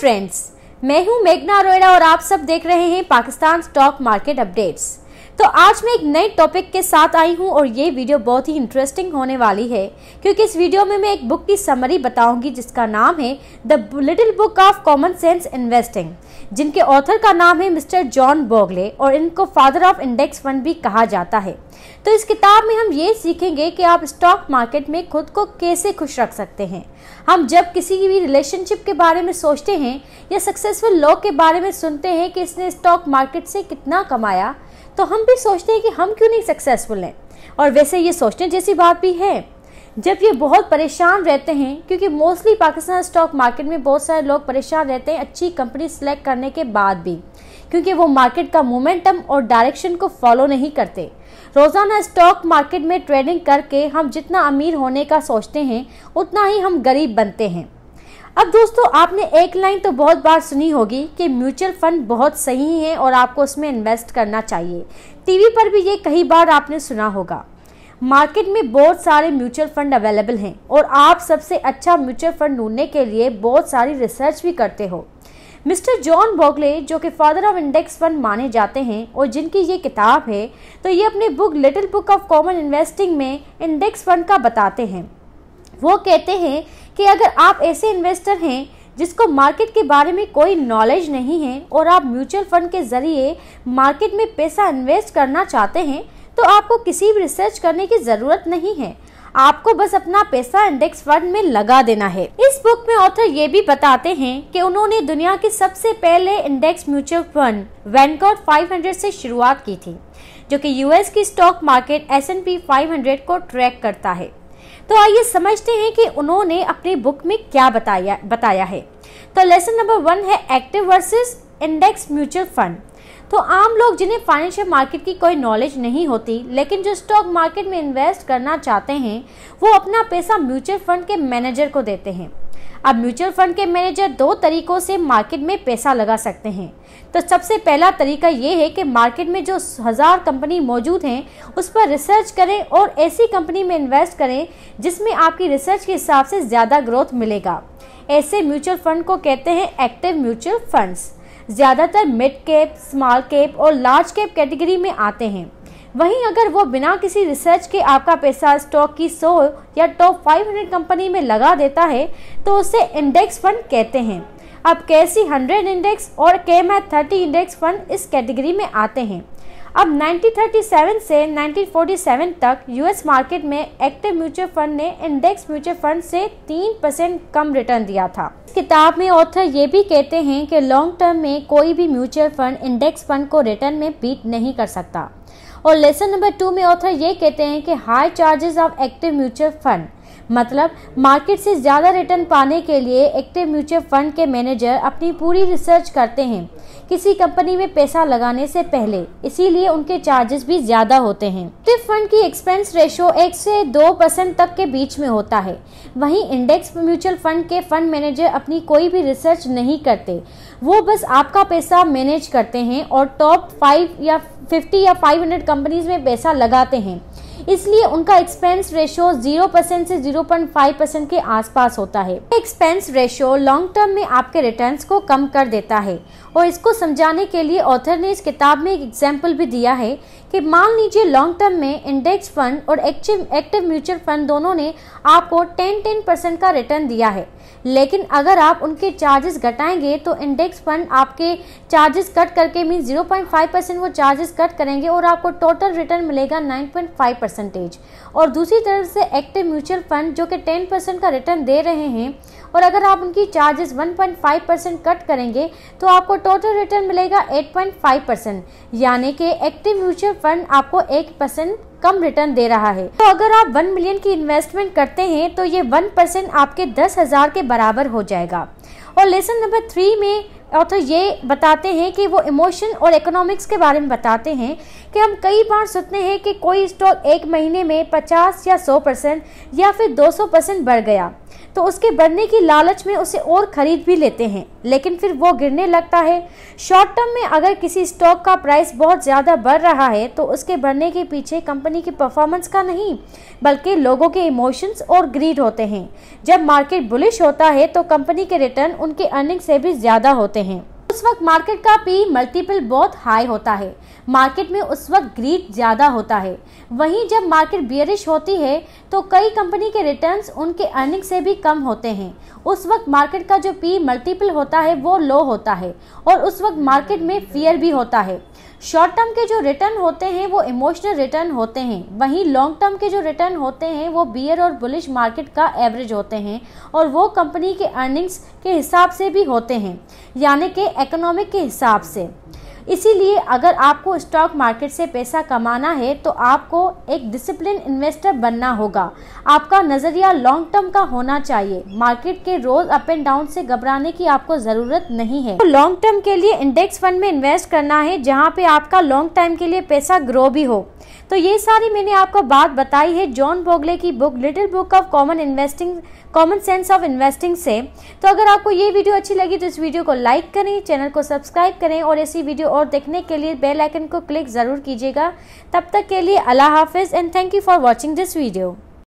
friends मैं हूं मेघना अरोड़ा और आप सब देख रहे हैं पाकिस्तान स्टॉक मार्केट अपडेट्स तो आज मैं एक नए टॉपिक के साथ आई हूँ और ये वीडियो बहुत ही इंटरेस्टिंग होने वाली है क्योंकि इस वीडियो में मैं एक बुक की समरी बताऊंगी जिसका नाम है the little book of common sense investing जिनके ऑथर का नाम है मिस्टर जॉन बोगले और इनको फादर ऑफ इंडेक्स फंड भी कहा जाता है तो इस किताब में हम ये सीखेंगे कि आप स्टॉक मार्केट में खुद को कैसे खुश रख सकते हैं हम जब किसी भी रिलेशनशिप के बारे में सोचते हैं या सक्सेसफुल लोग के बारे में सुनते हैं कि इसने स्टॉक मार्केट से कितना कमाया तो हम भी सोचते हैं कि हम क्यों नहीं सक्सेसफुल हैं और वैसे ये सोचने जैसी बात भी है जब ये बहुत परेशान रहते हैं क्योंकि मोस्टली पाकिस्तान स्टॉक मार्केट में बहुत सारे लोग परेशान रहते हैं अच्छी कंपनी सेलेक्ट करने के बाद भी क्योंकि वो मार्केट का मोमेंटम और डायरेक्शन को फॉलो नहीं करते रोज़ाना स्टॉक मार्केट में ट्रेडिंग करके हम जितना अमीर होने का सोचते हैं उतना ही हम गरीब बनते हैं अब दोस्तों आपने एक लाइन तो बहुत बार सुनी होगी कि म्यूचुअल फंड बहुत सही है और आपको उसमें इन्वेस्ट करना चाहिए टीवी पर भी ये कई बार आपने सुना होगा मार्केट में बहुत सारे म्यूचुअल फंड अवेलेबल हैं और आप सबसे अच्छा म्यूचुअल फंड ढूंढने के लिए बहुत सारी रिसर्च भी करते हो मिस्टर जॉन बोगले जो कि फादर ऑफ इंडेक्स फंड माने जाते हैं और जिनकी ये किताब है तो ये अपनी book little book of common investing में इंडेक्स फंड का बताते हैं वो कहते हैं कि अगर आप ऐसे इन्वेस्टर हैं जिसको मार्केट के बारे में कोई नॉलेज नहीं है और आप म्यूचुअल फंड के ज़रिए मार्केट में पैसा इन्वेस्ट करना चाहते हैं तो आपको किसी भी रिसर्च करने की ज़रूरत नहीं है आपको बस अपना पैसा इंडेक्स फंड में लगा देना है इस बुक में ऑथर ये भी बताते हैं कि उन्होंने दुनिया के सबसे पहले इंडेक्स म्यूचुअल फंड वैनकॉट 500 से शुरुआत की थी जो कि यूएस की stock market S and P को ट्रैक करता है तो आइए समझते हैं कि उन्होंने अपनी बुक में क्या बताया बताया है तो लेसन नंबर वन है active versus index mutual fund तो आम लोग जिन्हें फाइनेंशियल मार्केट की कोई नॉलेज नहीं होती लेकिन जो स्टॉक मार्केट में इन्वेस्ट करना चाहते हैं वो अपना पैसा म्यूचुअल फंड के मैनेजर को देते हैं अब म्यूचुअल फंड के मैनेजर दो तरीकों से मार्केट में पैसा लगा सकते हैं तो सबसे पहला तरीका ये है कि मार्केट में जो हज़ार कंपनी मौजूद हैं उस पर रिसर्च करें और ऐसी कंपनी में इन्वेस्ट करें जिसमें आपकी रिसर्च के हिसाब से ज़्यादा ग्रोथ मिलेगा ऐसे म्यूचुअल फंड को कहते हैं एक्टिव म्यूचुअल फंड्स ज़्यादातर मिड कैप स्मॉल कैप और लार्ज कैप कैटेगरी में आते हैं वहीं अगर वो बिना किसी रिसर्च के आपका पैसा स्टॉक की सो या टॉप 500 कंपनी में लगा देता है तो उसे इंडेक्स फंड कहते हैं अब कैसी हंड्रेड इंडेक्स और K M I thirty index fund इस कैटेगरी में आते हैं अब 1937 से 1947 तक यूएस मार्केट में एक्टिव म्यूचुअल फंड ने इंडेक्स म्यूचुअल फंड से तीन परसेंट कम रिटर्न दिया था किताब में ऑथर ये भी कहते हैं कि लॉन्ग टर्म में कोई भी म्यूचुअल फंड इंडेक्स फंड को रिटर्न में बीट नहीं कर सकता और लेसन नंबर टू में ऑथर ये कहते हैं कि high charges of active mutual fund मतलब मार्केट से ज़्यादा रिटर्न पाने के लिए एक्टिव म्यूचुअल फंड के मैनेजर अपनी पूरी रिसर्च करते हैं किसी कंपनी में पैसा लगाने से पहले इसीलिए उनके चार्जेस भी ज़्यादा होते हैं एक्टिव फंड की एक्सपेंस रेशो एक से दो परसेंट तक के बीच में होता है वहीं इंडेक्स म्यूचुअल फंड के फंड मैनेजर अपनी कोई भी रिसर्च नहीं करते वो बस आपका पैसा मैनेज करते हैं और टॉप फाइव या फिफ्टी या फाइव हंड्रेड कंपनीज में पैसा लगाते हैं इसलिए उनका एक्सपेंस रेशो 0% से 0.5% के आसपास होता है एक्सपेंस रेशियो लॉन्ग टर्म में आपके रिटर्न को कम कर देता है और इसको समझाने के लिए ऑथर ने इस किताब में एक एग्जाम्पल भी दिया है कि मान लीजिए लॉन्ग टर्म में इंडेक्स फंड और एक्टिव एक्टिव म्यूचुअल फंड दोनों ने आपको 10 10 परसेंट का रिटर्न दिया है लेकिन अगर आप उनके चार्जेस घटाएंगे तो इंडेक्स फंड आपके चार्जेस कट करके मीन 0.5 परसेंट वो चार्जेस कट करेंगे और आपको टोटल रिटर्न मिलेगा 9.5 परसेंट परसेंटेज और दूसरी तरफ से एक्टिव म्यूचुअल फंड जो कि टेन परसेंट का रिटर्न दे रहे हैं और अगर आप उनकी चार्जेस 1.5 परसेंट कट करेंगे तो आपको टोटल रिटर्न मिलेगा 8.5 परसेंट यानी कि एक्टिव म्यूचुअल फंड आपको एक परसेंट कम रिटर्न दे रहा है तो अगर आप वन मिलियन की इन्वेस्टमेंट करते हैं तो ये वन परसेंट आपके दस हजार के बराबर हो जाएगा और लेसन नंबर थ्री में ऑथर तो ये बताते हैं कि वो इमोशन और इकोनॉमिक्स के बारे में बताते हैं कि हम कई बार सुनते हैं कि कोई स्टॉक एक महीने में 50 या 100 परसेंट या फिर 200 परसेंट बढ़ गया तो उसके बढ़ने की लालच में उसे और खरीद भी लेते हैं लेकिन फिर वो गिरने लगता है शॉर्ट टर्म में अगर किसी स्टॉक का प्राइस बहुत ज़्यादा बढ़ रहा है तो उसके बढ़ने के पीछे कंपनी की परफॉर्मेंस का नहीं बल्कि लोगों के इमोशंस और ग्रीड होते हैं जब मार्केट बुलिश होता है तो कंपनी के रिटर्न उनके अर्निंग से भी ज़्यादा होते हैं उस वक्त मार्केट का पी मल्टीपल बहुत हाई होता है मार्केट में उस वक्त ग्रीड ज़्यादा होता है वहीं जब मार्केट बियरिश होती है तो कई कंपनी के रिटर्न्स उनके अर्निंग से भी कम होते हैं उस वक्त मार्केट का जो पी मल्टीपल होता है वो लो होता है और उस वक्त मार्केट में फियर भी होता है शॉर्ट टर्म के जो रिटर्न होते हैं वो इमोशनल रिटर्न होते हैं वहीं लॉन्ग टर्म के जो रिटर्न होते हैं वो बियर और बुलिश मार्केट का एवरेज होते हैं और वो कंपनी के अर्निंग्स के हिसाब से भी होते हैं यानी कि इकोनॉमिक के हिसाब से इसीलिए अगर आपको स्टॉक मार्केट से पैसा कमाना है तो आपको एक डिसिप्लिन इन्वेस्टर बनना होगा आपका नज़रिया लॉन्ग टर्म का होना चाहिए मार्केट के रोज अप एंड डाउन से घबराने की आपको ज़रूरत नहीं है तो लॉन्ग टर्म के लिए इंडेक्स फंड में इन्वेस्ट करना है जहाँ पे आपका लॉन्ग टाइम के लिए पैसा ग्रो भी हो तो ये सारी मैंने आपको बात बताई है जॉन बोगले की book little book of common investing common sense of investing से तो अगर आपको ये वीडियो अच्छी लगी तो इस वीडियो को लाइक करें चैनल को सब्सक्राइब करें और ऐसी वीडियो और देखने के लिए बेल आइकन को क्लिक ज़रूर कीजिएगा तब तक के लिए अल्लाह हाफिज़ and thank you for watching this video